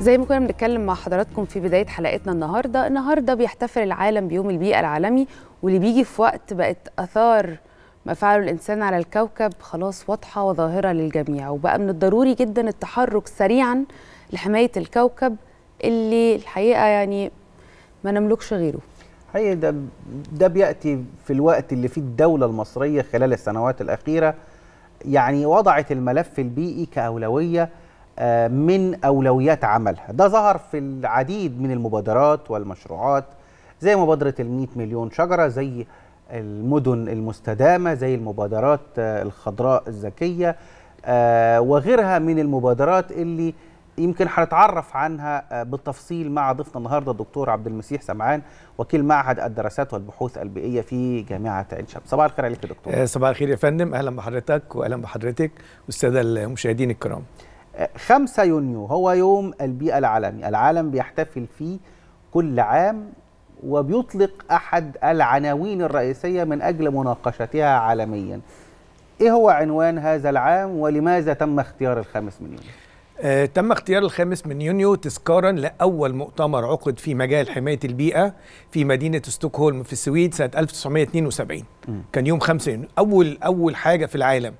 زي ما كنا بنتكلم مع حضراتكم في بدايه حلقتنا النهارده النهارده بيحتفل العالم بيوم البيئه العالمي واللي بيجي في وقت بقت اثار ما فعله الانسان على الكوكب خلاص واضحه وظاهره للجميع وبقى من الضروري جدا التحرك سريعا لحمايه الكوكب اللي الحقيقه يعني ما نملكش غيره حقيقة ده, ده بيأتي في الوقت اللي فيه الدولة المصرية خلال السنوات الأخيرة يعني وضعت الملف البيئي كأولوية آه، من أولويات عملها ده ظهر في العديد من المبادرات والمشروعات زي مبادرة المئة مليون شجرة زي المدن المستدامة زي المبادرات آه، الخضراء الذكية آه، وغيرها من المبادرات اللي يمكن هنتعرف عنها بالتفصيل مع ضيفنا النهارده الدكتور عبد المسيح سمعان وكيل معهد الدراسات والبحوث البيئيه في جامعه عين شمس صباح الخير عليك يا دكتور صباح الخير يا فندم اهلا بحضرتك واهلا بحضرتك والساده المشاهدين الكرام 5 يونيو هو يوم البيئة العالمي العالم بيحتفل فيه كل عام وبيطلق أحد العناوين الرئيسية من أجل مناقشتها عالميا إيه هو عنوان هذا العام ولماذا تم اختيار الخامس من يونيو؟ آه تم اختيار الخامس من يونيو تذكارا لأول مؤتمر عقد في مجال حماية البيئة في مدينة ستوكهولم في السويد سنة 1972 م. كان يوم 5 يونيو أول أول حاجة في العالم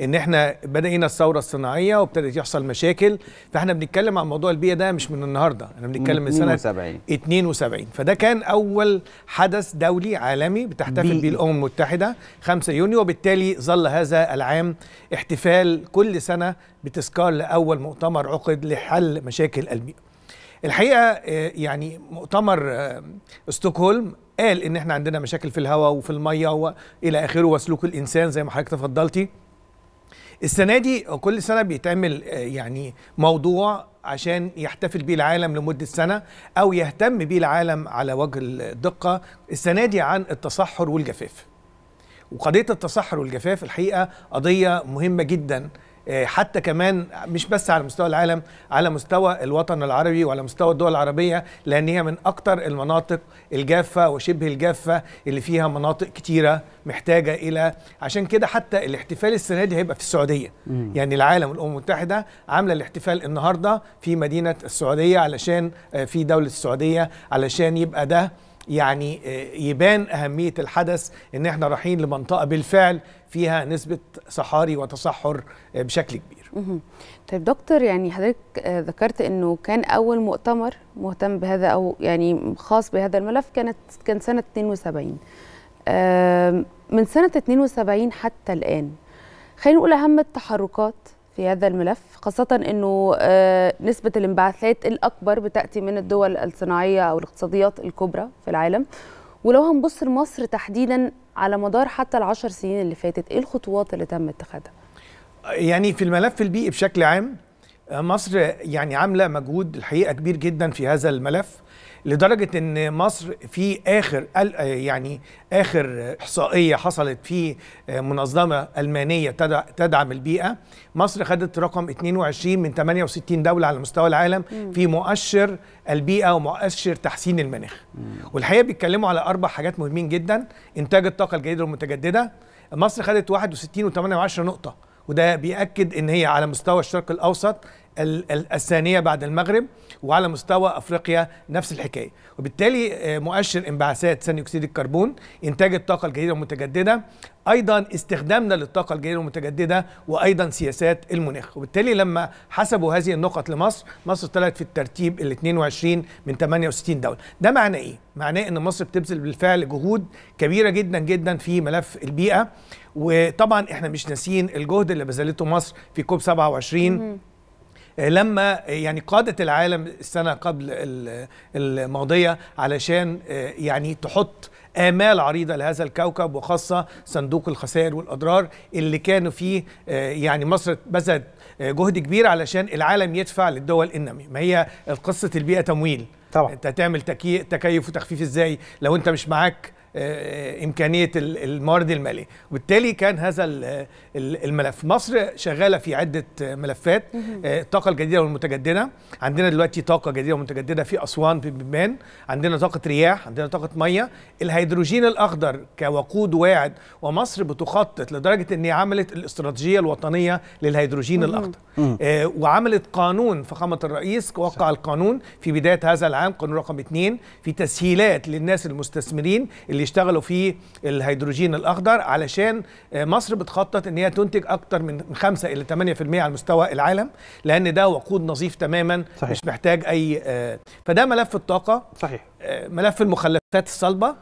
ان احنا بدأنا الثوره الصناعيه وابتدت يحصل مشاكل فاحنا بنتكلم عن موضوع البيئه ده مش من النهارده احنا بنتكلم من سنه 72 72 فده كان اول حدث دولي عالمي بتحتفل بيه الامم المتحده 5 يونيو وبالتالي ظل هذا العام احتفال كل سنه بتذكار لاول مؤتمر عقد لحل مشاكل البيئه الحقيقه آه، يعني مؤتمر استوكهولم آه، قال ان احنا عندنا مشاكل في الهواء وفي الميه والى اخره وسلوك الانسان زي ما حضرتك تفضلتي السنه دي كل سنه بيتعمل آه، يعني موضوع عشان يحتفل بيه العالم لمده سنه او يهتم بيه العالم على وجه الدقه السنه دي عن التصحر والجفاف وقضيه التصحر والجفاف الحقيقه قضيه مهمه جدا آه، حتى كمان مش بس على مستوى العالم على مستوى الوطن العربي وعلى مستوى الدول العربية لأن هي من أكتر المناطق الجافة وشبه الجافة اللي فيها مناطق كتيرة محتاجة إلى عشان كده حتى الاحتفال السنة دي هيبقى في السعودية مم. يعني العالم والأمم المتحدة عاملة الاحتفال النهاردة في مدينة السعودية علشان آه، في دولة السعودية علشان يبقى ده يعني آه، يبان أهمية الحدث إن إحنا رايحين لمنطقة بالفعل فيها نسبة صحاري وتصحر آه، بشكل كبير طيب دكتور يعني حضرتك آه، ذكرت أنه كان أول مؤتمر مهتم بهذا أو يعني خاص بهذا الملف كانت كان سنة 72 من سنة 72 حتى الآن خلينا نقول أهم التحركات في هذا الملف خاصة أنه آه، نسبة الانبعاثات الأكبر بتأتي من الدول الصناعية أو الاقتصاديات الكبرى في العالم ولو هنبص لمصر تحديدا على مدار حتى العشر سنين اللي فاتت إيه الخطوات اللي تم اتخاذها؟ يعني في الملف البيئي بشكل عام مصر يعني عاملة مجهود الحقيقة كبير جدا في هذا الملف لدرجه ان مصر في اخر يعني اخر احصائيه حصلت في منظمه المانيه تدعم البيئه مصر خدت رقم 22 من 68 دوله على مستوى العالم في مؤشر البيئه ومؤشر تحسين المناخ والحقيقه بيتكلموا على اربع حاجات مهمين جدا انتاج الطاقه الجيده والمتجدده مصر خدت 61.8 نقطه وده بيأكد ان هي على مستوى الشرق الاوسط الثانيه بعد المغرب وعلى مستوى افريقيا نفس الحكايه وبالتالي آه، مؤشر انبعاثات ثاني اكسيد الكربون انتاج الطاقه الجديده المتجدده ايضا استخدامنا للطاقه الجديده المتجدده وايضا سياسات المناخ وبالتالي لما حسبوا هذه النقط لمصر مصر طلعت في الترتيب ال 22 من 68 دوله ده معناه ايه معناه ان مصر بتبذل بالفعل جهود كبيره جدا جدا في ملف البيئه وطبعا احنا مش ناسيين الجهد اللي بذلته مصر في كوب 27 لما يعني قادت العالم السنه قبل الماضيه علشان آه، يعني تحط آمال عريضة لهذا الكوكب وخاصة صندوق الخسائر والأضرار اللي كانوا فيه آه، يعني مصر بذلت آه، جهد كبير علشان العالم يدفع للدول النامية ما هي قصة البيئة تمويل طبعا انت تعمل تكييف وتخفيف ازاي لو انت مش معاك آه، امكانيه الموارد الماليه وبالتالي كان هذا الملف مصر شغاله في عده ملفات الطاقه آه، الجديده والمتجدده عندنا دلوقتي طاقه جديده ومتجدده في اسوان في بيبان عندنا طاقه رياح عندنا طاقه ميه الهيدروجين الاخضر كوقود واعد ومصر بتخطط لدرجه ان هي عملت الاستراتيجيه الوطنيه للهيدروجين الاخضر آه، وعملت قانون فخامه الرئيس وقع القانون في بدايه هذا العام قانون رقم 2 في تسهيلات للناس المستثمرين اللي اللي اشتغلوا في الهيدروجين الاخضر علشان آه، مصر بتخطط ان هي تنتج اكتر من 5 الى 8% على مستوى العالم لان ده وقود نظيف تماما صحيح. مش محتاج اي آه، فده ملف الطاقه صحيح آه، ملف المخلفات الصلبه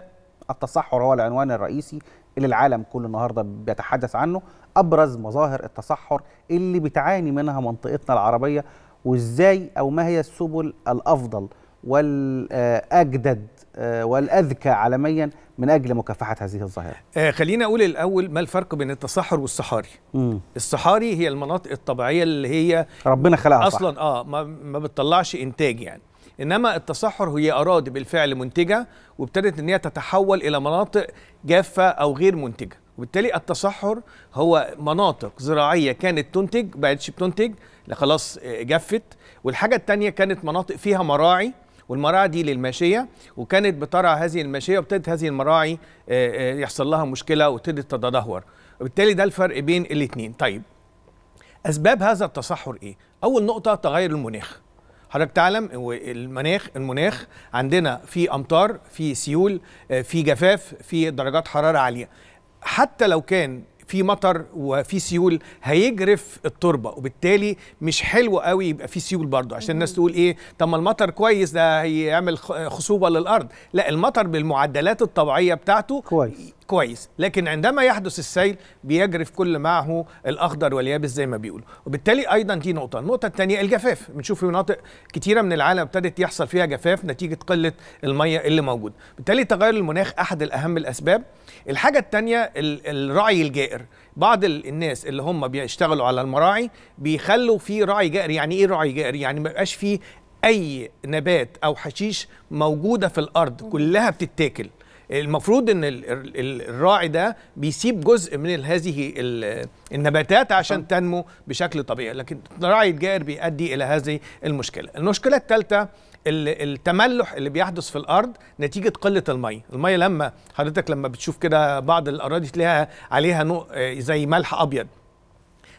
التصحر هو العنوان الرئيسي اللي العالم كله النهارده بيتحدث عنه ابرز مظاهر التصحر اللي بتعاني منها منطقتنا العربيه وازاي او ما هي السبل الافضل والأجدد والأذكى عالميا من أجل مكافحة هذه الظاهرة آه، خلينا أقول الأول ما الفرق بين التصحر والصحاري مم. الصحاري هي المناطق الطبيعية اللي هي ربنا خلقها أصلا صح. آه ما, ما بتطلعش إنتاج يعني انما التصحر هي اراضي بالفعل منتجه وابتدت ان هي تتحول الى مناطق جافه او غير منتجه وبالتالي التصحر هو مناطق زراعيه كانت تنتج ما بقتش بتنتج لا خلاص آه، جفت والحاجه الثانيه كانت مناطق فيها مراعي والمراعي دي للماشيه وكانت بترعى هذه الماشيه وابتدت هذه المراعي آه، آه، يحصل لها مشكله وابتدت تتدهور وبالتالي ده الفرق بين الاثنين طيب اسباب هذا التصحر ايه اول نقطه تغير المناخ حضرتك تعلم المناخ المناخ عندنا في امطار في سيول آه، في جفاف في درجات حراره عاليه حتى لو كان في مطر وفي سيول هيجرف التربه وبالتالي مش حلو قوي يبقى في سيول برضو عشان الناس تقول ايه طب ما المطر كويس ده هيعمل خصوبه للارض لا المطر بالمعدلات الطبيعيه بتاعته كويس كويس لكن عندما يحدث السيل بيجرف كل معه الاخضر واليابس زي ما بيقولوا وبالتالي ايضا دي نقطه النقطه الثانيه الجفاف بنشوف في مناطق كتيره من العالم ابتدت يحصل فيها جفاف نتيجه قله الميه اللي موجوده بالتالي تغير المناخ احد الاهم الاسباب الحاجه الثانيه الرعي الجائر بعض الناس اللي هم بيشتغلوا على المراعي بيخلوا في رعي جائر يعني ايه رعي جائر يعني ما بقاش فيه اي نبات او حشيش موجوده في الارض كلها بتتاكل المفروض ان الراعي ده بيسيب جزء من هذه النباتات عشان تنمو بشكل طبيعي لكن الراعي الجائر بيؤدي الى هذه المشكله المشكله الثالثه التملح اللي بيحدث في الارض نتيجه قله الميه الميه لما حضرتك لما بتشوف كده بعض الاراضي تلاقيها عليها آه، زي ملح ابيض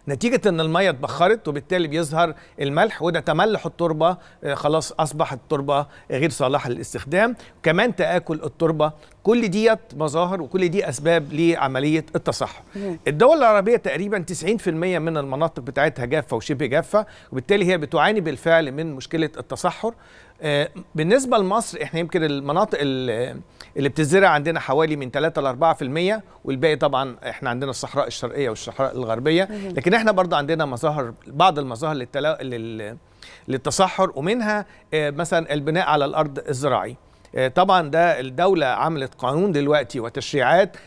نتيجه ان الميه اتبخرت وبالتالي بيظهر الملح وده تملح التربه آه، خلاص اصبحت التربه غير صالحه للاستخدام كمان تاكل التربه كل ديت مظاهر وكل دي اسباب لعمليه التصحر الدول العربيه تقريبا 90% من المناطق بتاعتها جافه وشبه جافه وبالتالي هي بتعاني بالفعل من مشكله التصحر آه، بالنسبه لمصر احنا يمكن المناطق اللي بتزرع عندنا حوالي من 3 ل 4% والباقي طبعا احنا عندنا الصحراء الشرقيه والصحراء الغربيه لكن احنا برضه عندنا مظاهر بعض المظاهر للتلا... لل... للتصحر ومنها آه، مثلا البناء على الارض الزراعي آه، طبعا ده الدولة عملت قانون دلوقتي وتشريعات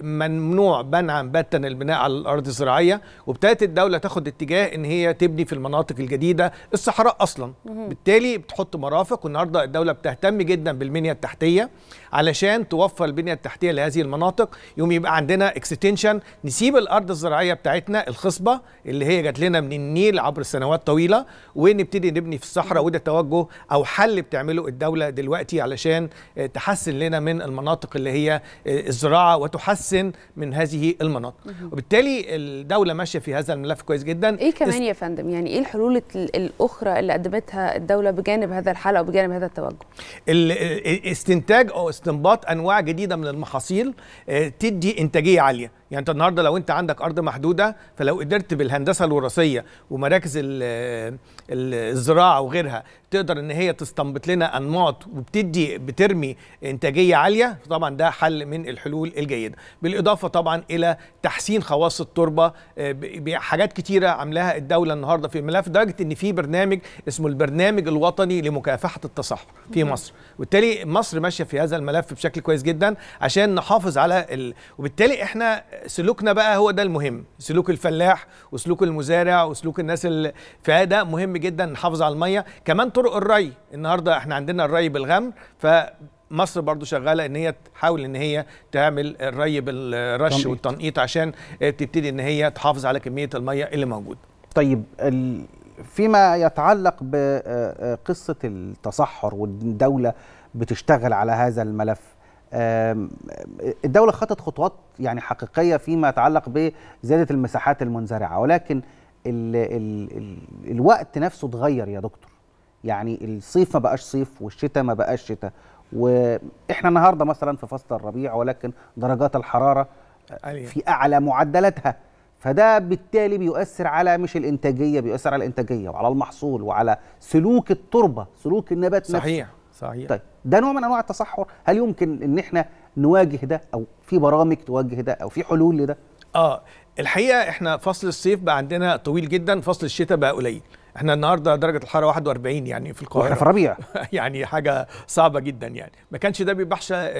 ممنوع بنعا باتا البناء على الارض الزراعيه وابتدت الدوله تاخد اتجاه ان هي تبني في المناطق الجديده الصحراء اصلا بالتالي بتحط مرافق والنهارده الدوله بتهتم جدا بالبنيه التحتيه علشان توفر البنيه التحتيه لهذه المناطق يوم يبقى عندنا اكستنشن نسيب الارض الزراعيه بتاعتنا الخصبه اللي هي جات لنا من النيل عبر سنوات طويله ونبتدي نبني في الصحراء وده توجه او حل بتعمله الدوله دلوقتي علشان تحسن لنا من المناطق اللي هي آه، الزراعه تحسن من هذه المناطق وبالتالي الدوله ماشيه في هذا الملف كويس جدا ايه كمان يا فندم يعني ايه الحلول الاخرى اللي قدمتها الدوله بجانب هذا الحل او بجانب هذا التوجه استنتاج او استنباط انواع جديده من المحاصيل آه، تدي انتاجيه عاليه يعني انت النهارده لو انت عندك ارض محدوده فلو قدرت بالهندسه الوراثيه ومراكز آه، الزراعه وغيرها تقدر ان هي تستنبط لنا انماط وبتدي بترمي انتاجيه عاليه طبعا ده حل من الحلول الجيده بالاضافه طبعا الى تحسين خواص التربه آه، بحاجات كتيره عاملاها الدوله النهارده في الملف لدرجه ان في برنامج اسمه البرنامج الوطني لمكافحه التصحر في مصر وبالتالي مصر ماشيه في هذا الملف بشكل كويس جدا عشان نحافظ على ال... وبالتالي احنا سلوكنا بقى هو ده المهم سلوك الفلاح وسلوك المزارع وسلوك الناس اللي في ده مهم جدا نحافظ على الميه كمان طرق الري النهارده احنا عندنا الري بالغمر فمصر برضو شغاله ان هي تحاول ان هي تعمل الري بالرش تنقيط. والتنقيط عشان تبتدي ان هي تحافظ على كميه الميه اللي موجوده طيب ال... فيما يتعلق بقصه آه، آه، التصحر والدوله بتشتغل على هذا الملف الدولة خطت خطوات يعني حقيقية فيما يتعلق بزيادة المساحات المنزرعة ولكن ال ال الوقت نفسه اتغير يا دكتور يعني الصيف ما بقاش صيف والشتاء ما بقاش شتاء واحنا النهارده مثلا في فصل الربيع ولكن درجات الحراره في اعلى معدلاتها فده بالتالي بيؤثر على مش الانتاجيه بيؤثر على الانتاجيه وعلى المحصول وعلى سلوك التربه سلوك النبات نفسه صحيح صحيح طيب ده نوع من انواع التصحر هل يمكن ان احنا نواجه ده او في برامج تواجه ده او في حلول لده اه الحقيقه احنا فصل الصيف بقى عندنا طويل جدا فصل الشتاء بقى قليل احنا النهارده درجه الحراره 41 يعني في القاهره واحنا في الربيع يعني حاجه صعبه جدا يعني ما كانش ده بيبقى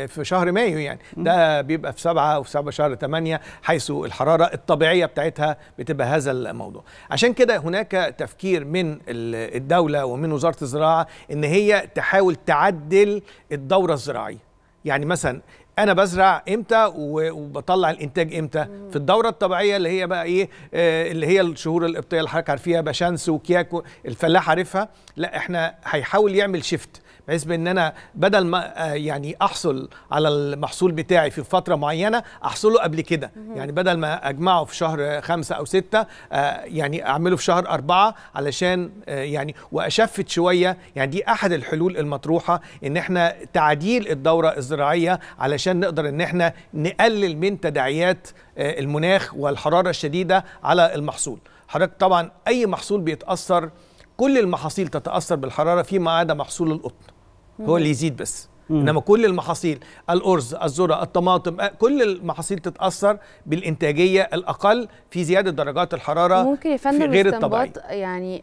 في شهر مايو يعني ده بيبقى في 7 وفي 7 شهر 8 حيث الحراره الطبيعيه بتاعتها بتبقى هذا الموضوع عشان كده هناك تفكير من الدوله ومن وزاره الزراعه ان هي تحاول تعدل الدوره الزراعيه يعني مثلا انا بزرع امتى وبطلع الانتاج امتى في الدوره الطبيعيه اللي هي بقى ايه آه، اللي هي الشهور القبطيه اللي حضرتك عارفيها بشانس وكياكو الفلاح عارفها لا احنا هيحاول يعمل شيفت بحيث بان انا بدل ما آه، يعني احصل على المحصول بتاعي في فتره معينه احصله قبل كده يعني بدل ما اجمعه في شهر خمسة او ستة آه، يعني اعمله في شهر أربعة علشان آه، يعني واشفت شويه يعني دي احد الحلول المطروحه ان احنا تعديل الدوره الزراعيه علشان نقدر ان احنا نقلل من تداعيات المناخ والحراره الشديده على المحصول حضرتك طبعا اي محصول بيتاثر كل المحاصيل تتاثر بالحراره فيما عدا محصول القطن هو اللي يزيد بس انما كل المحاصيل الارز الذره الطماطم كل المحاصيل تتاثر بالانتاجيه الاقل في زياده درجات الحراره ممكن يا فندم غير الطبيعي يعني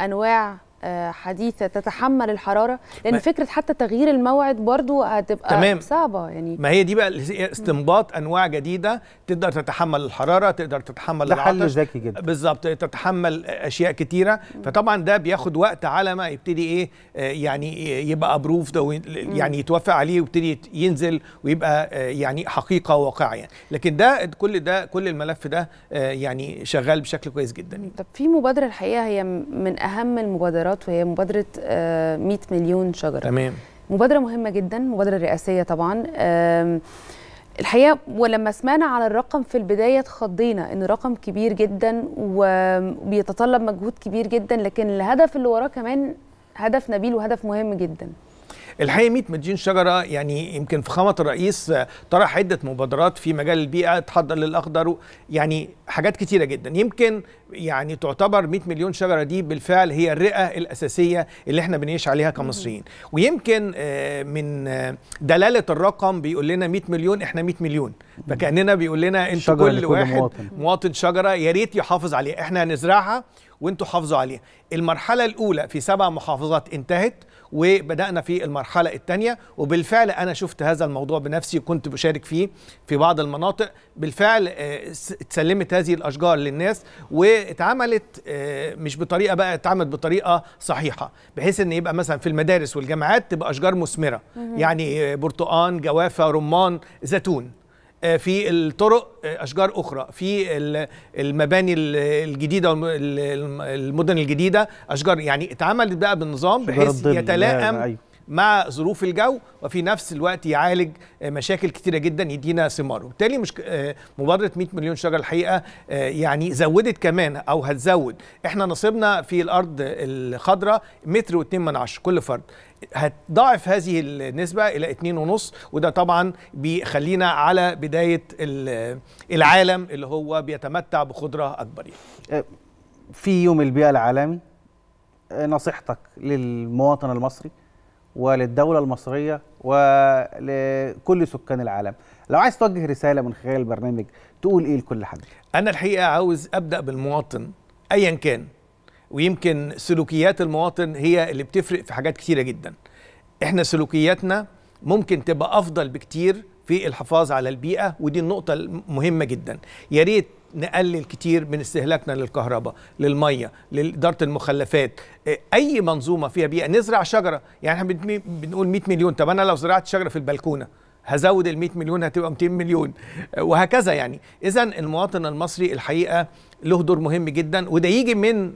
انواع آه، حديثه تتحمل الحراره لان فكره حتى تغيير الموعد برضو هتبقى تمام. صعبه يعني ما هي دي بقى استنباط انواع جديده تقدر تتحمل الحراره تقدر تتحمل ده العطش حل ذكي جدا بالظبط تتحمل اشياء كتيره فطبعا ده بياخد وقت على ما يبتدي ايه آه، يعني يبقى ابروف ده يعني يتوافق عليه ويبتدي ينزل ويبقى آه، يعني حقيقه واقعيه لكن ده كل ده كل الملف ده يعني شغال بشكل كويس جدا طب في مبادره الحقيقه هي من اهم المبادرات مبادرات وهي مبادره 100 آه، مليون شجره تمام مبادره مهمه جدا مبادره رئاسيه طبعا الحقيقه ولما سمعنا على الرقم في البدايه اتخضينا ان رقم كبير جدا وبيتطلب مجهود كبير جدا لكن الهدف اللي وراه كمان هدف نبيل وهدف مهم جدا الحقيقه 100 مليون شجره يعني يمكن فخامه الرئيس آه، طرح عده مبادرات في مجال البيئه تحضر للاخضر يعني حاجات كتيره جدا يمكن يعني تعتبر 100 مليون شجره دي بالفعل هي الرئه الاساسيه اللي احنا بنعيش عليها كمصريين ويمكن آه، من آه، دلاله الرقم بيقول لنا 100 مليون احنا 100 مليون فكاننا بيقول لنا انتوا كل, كل واحد مواطن. مواطن شجره يا ريت يحافظ عليها احنا هنزرعها وانتوا حافظوا عليها المرحله الاولى في سبع محافظات انتهت وبدانا في المرحله الثانيه وبالفعل انا شفت هذا الموضوع بنفسي وكنت بشارك فيه في بعض المناطق بالفعل آه، اتسلمت هذه الاشجار للناس واتعملت آه، مش بطريقه بقى اتعملت بطريقه صحيحه بحيث ان يبقى مثلا في المدارس والجامعات تبقى اشجار مثمره يعني آه، برتقان جوافه رمان زيتون آه، في الطرق آه، اشجار اخرى في المباني الجديده المدن الجديده اشجار يعني اتعملت بقى بالنظام بحيث يتلائم أيوة. مع ظروف الجو وفي نفس الوقت يعالج آه، مشاكل كتيره جدا يدينا ثماره وبالتالي مش مبادره 100 مليون شجره الحقيقه يعني زودت كمان او هتزود احنا نصيبنا في الارض الخضراء متر واتنين من عشرة كل فرد هتضاعف هذه النسبة إلى 2.5 وده طبعا بيخلينا على بداية العالم اللي هو بيتمتع بقدرة أكبر يعني. في يوم البيئة العالمي نصيحتك للمواطن المصري وللدولة المصرية ولكل سكان العالم لو عايز توجه رسالة من خلال البرنامج تقول إيه لكل حد؟ أنا الحقيقة عاوز أبدأ بالمواطن أيا كان ويمكن سلوكيات المواطن هي اللي بتفرق في حاجات كثيره جدا احنا سلوكياتنا ممكن تبقى افضل بكتير في الحفاظ على البيئه ودي النقطه المهمه جدا يا ريت نقلل كتير من استهلاكنا للكهرباء للميه لاداره المخلفات اي منظومه فيها بيئه نزرع شجره يعني احنا بنقول 100 مليون طب انا لو زرعت شجره في البلكونه هزود ال 100 مليون هتبقى 200 مليون وهكذا يعني اذا المواطن المصري الحقيقه له دور مهم جدا وده يجي من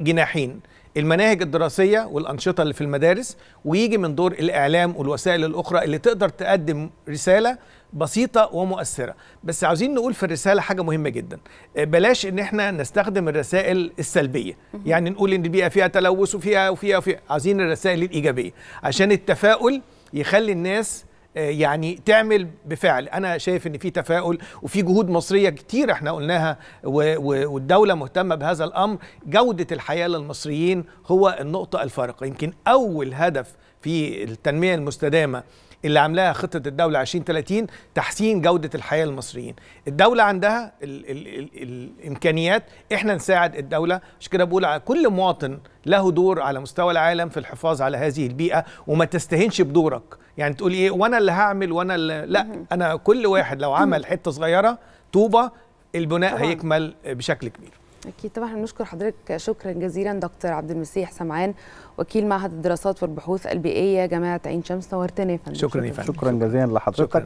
جناحين المناهج الدراسية والأنشطة اللي في المدارس ويجي من دور الإعلام والوسائل الأخرى اللي تقدر تقدم رسالة بسيطة ومؤثرة بس عاوزين نقول في الرسالة حاجة مهمة جدا آه، بلاش إن إحنا نستخدم الرسائل السلبية يعني نقول إن البيئة فيها تلوث وفيها وفيها وفيها عاوزين الرسائل الإيجابية عشان التفاؤل يخلي الناس آه، يعني تعمل بفعل انا شايف ان في تفاؤل وفي جهود مصريه كتير احنا قلناها والدوله مهتمه بهذا الامر جوده الحياه للمصريين هو النقطه الفارقه يمكن اول هدف في التنميه المستدامه اللي عاملاها خطه الدوله 2030 تحسين جوده الحياه للمصريين الدوله عندها الـ الـ الـ الامكانيات احنا نساعد الدوله مش كده بقول على كل مواطن له دور على مستوى العالم في الحفاظ على هذه البيئه وما تستهنش بدورك يعني تقول ايه وانا اللي هعمل وانا اللي لا انا كل واحد لو عمل حته صغيره طوبه البناء هيكمل بشكل كبير اكيد طبعا نشكر حضرتك شكرا جزيلا دكتور عبد المسيح سمعان وكيل معهد الدراسات والبحوث البيئيه جامعه عين شمس نورتنا يا فندم شكرا شكرا, شكرا جزيلا لحضرتك